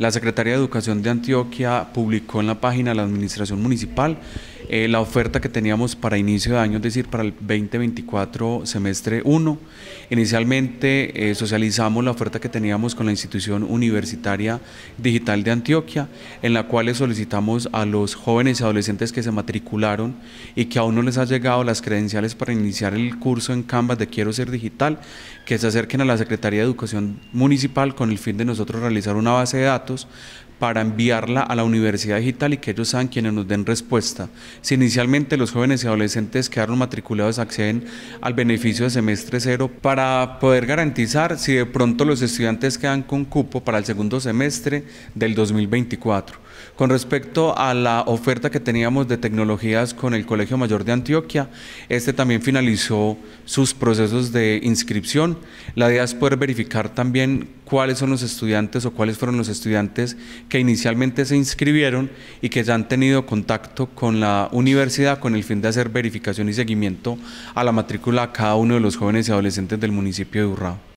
La Secretaría de Educación de Antioquia publicó en la página de la Administración Municipal eh, la oferta que teníamos para inicio de año, es decir, para el 2024 semestre 1. Inicialmente eh, socializamos la oferta que teníamos con la institución universitaria digital de Antioquia, en la cual le solicitamos a los jóvenes y adolescentes que se matricularon y que aún no les ha llegado las credenciales para iniciar el curso en Canvas de Quiero Ser Digital, que se acerquen a la Secretaría de Educación Municipal con el fin de nosotros realizar una base de datos para enviarla a la universidad digital y que ellos sean quienes nos den respuesta. Si inicialmente los jóvenes y adolescentes quedaron matriculados acceden al beneficio de semestre cero para poder garantizar si de pronto los estudiantes quedan con cupo para el segundo semestre del 2024. Con respecto a la oferta que teníamos de tecnologías con el Colegio Mayor de Antioquia, este también finalizó sus procesos de inscripción. La idea es poder verificar también cuáles son los estudiantes o cuáles fueron los estudiantes que inicialmente se inscribieron y que ya han tenido contacto con la universidad con el fin de hacer verificación y seguimiento a la matrícula a cada uno de los jóvenes y adolescentes del municipio de Urrao.